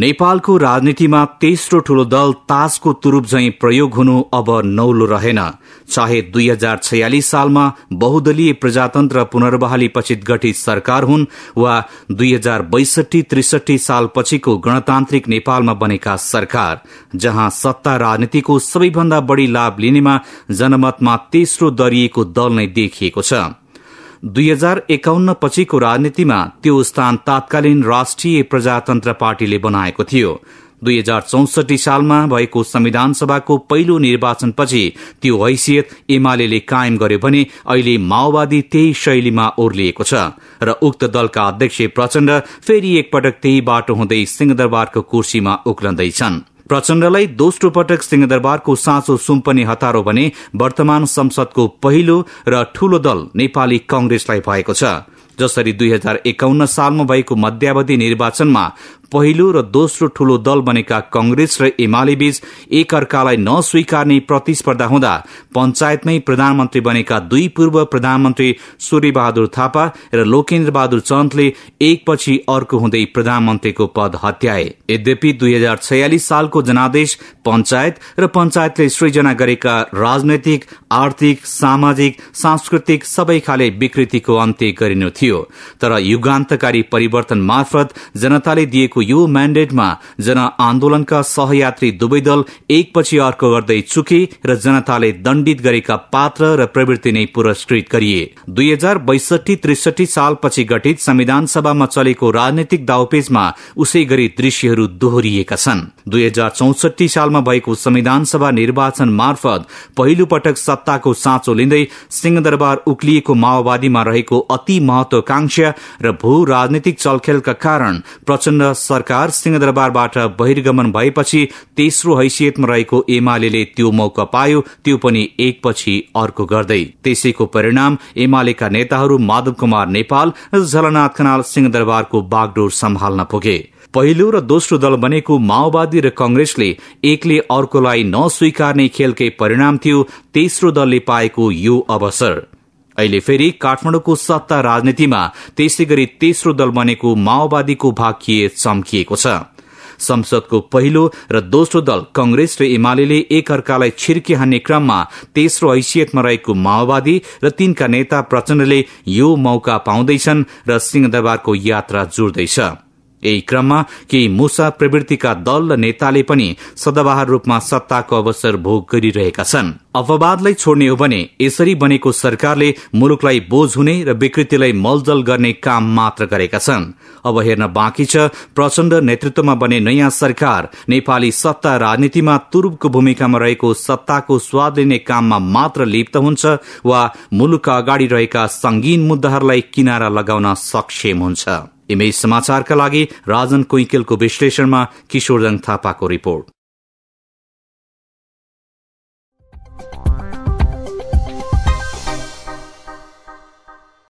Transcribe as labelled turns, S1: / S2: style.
S1: नेपालको राजनीतिमा तेस्रो ठूलो दल ताजको तुरूप झैं प्रयोग हुनु अब नौलो रहेन चाहे दुई हजार छयालिस सालमा बहुदलीय प्रजातन्त्र पुनर्वहाली पछि गठित सरकार हुन् वा दुई हजार बैसठी त्रिसठी सालपछिको गणतान्त्रिक नेपालमा बनेका सरकार जहाँ सत्ता राजनीतिको सबैभन्दा बढ़ी लाभ लिनेमा जनमतमा तेस्रो दरिएको दल नै देखिएको छ दुई हजार एकाउन्न पछिको राजनीतिमा त्यो स्थान तात्कालीन राष्ट्रिय प्रजातन्त्र पार्टीले बनाएको थियो दुई हजार चौसठी सालमा भएको संविधान सभाको पहिलो निर्वाचनपछि त्यो हैसियत एमाले कायम गर्यो भने अहिले माओवादी त्यही शैलीमा ओर्लिएको छ र उक्त दलका अध्यक्ष प्रचण्ड फेरि एकपटक त्यही बाटो हुँदै सिंहदरबारको कुर्सीमा उक्लन्दैछन् प्रचण्डलाई दोस्रो पटक सिंहदरबारको साँचो सुम्पनी हतारो भने वर्तमान संसदको पहिलो र ठूलो दल नेपाली कंग्रेसलाई भएको छ जसरी दुई हजार एकाउन्न सालमा भएको मध्यावधि निर्वाचनमा पहिलो र दोस्रो ठूलो दल बनेका कंग्रेस र एमाले बीच एकअर्कालाई नस्वीकार्ने प्रतिस्पर्धा हुँदा पञ्चायतमै प्रधानमन्त्री बनेका दुई पूर्व प्रधानमन्त्री सूर्यबहादुर थापा र लोकेन्द्र बहादुर चन्तले एकपछि अर्को हुँदै प्रधानमन्त्रीको पद हत्याए यद्यपि दुई हजार छयालिस सालको जनादेश पञ्चायत र पञ्चायतले सृजना गरेका राजनैतिक आर्थिक सामाजिक सांस्कृतिक सबै खाले विकृतिको अन्त्य गरिनु थियो तर युगान्तकारी परिवर्तन मार्फत जनताले दिएको दिएको यो म्याण्डेटमा जनआन्दोलनका सहयात्री दुवै दल एकपछि अर्को गर्दै चुके र जनताले दण्डित गरेका पात्र र प्रवृत्ति नै पुरस्कृत गरिए दुई हजार बैसठी त्रिसठी सालपछि गठित संविधान सभामा चलेको राजनैतिक दाउपेचमा उसै गरी दृश्यहरू दोहोरिएका छन् दुई हजार चौसठी सालमा भएको संविधान सभा निर्वाचन मार्फत पहिलो पटक सत्ताको साँचो लिँदै सिंहदरबार उक्लिएको माओवादीमा रहेको अति महत्वाकांक्षा र भू राजनीतिक चलखेलका कारण प्रचण्ड सरकार सिंहदरबारबाट बहिर्गमन भएपछि तेस्रो हैसियतमा रहेको एमाले त्यो मौका पायो त्यो पनि एकपछि अर्को गर्दै त्यसैको परिणाम एमालेका नेताहरू माधव कुमार नेपाल र झलनाथ खनाल सिंहदरबारको बागडोर सम्हाल्न पुगे पहिलो र दोस्रो दल बनेको माओवादी र कंग्रेसले एकले अर्कोलाई नस्वीकार्ने खेलकै परिणाम थियो तेस्रो दलले पाएको यो अवसर अहिले फेरि काठमाडौँको सत्ता राजनीतिमा त्यसै गरी तेस्रो दल बनेको माओवादीको भाकिए चम्किएको छ संसदको पहिलो र दोस्रो दल कंग्रेस र एमाले एकअर्कालाई छिर्की हान्ने क्रममा तेस्रो हैसियतमा रहेको माओवादी र तीनका नेता प्रचण्डले यो मौका पाउँदैछन् र सिंहदरबारको यात्रा जुर्दैछ यही क्रममा केही मुसा प्रवृत्तिका दल र नेताले पनि सदाबहार रूपमा सत्ताको अवसर भोग गरिरहेका छन् अपवादलाई छोड्ने हो भने यसरी बनेको सरकारले मुलुकलाई बोझ हुने र विकृतिलाई मलजल गर्ने काम मात्र गरेका छन् अब हेर्न बाँकी छ प्रचण्ड नेतृत्वमा बने नयाँ सरकार नेपाली सत्ता राजनीतिमा तुरूपको भूमिकामा रहेको सत्ताको स्वाद लिने काममा मात्र लिप्त हुन्छ वा मुलुकका अगाडि रहेका संगीन मुद्दाहरूलाई किनारा लगाउन सक्षम हुन्छ इमेज समाचारका लागि राजन कोइकेलको विश्लेषणमा किशोरदङ थापाको रिपोर्ट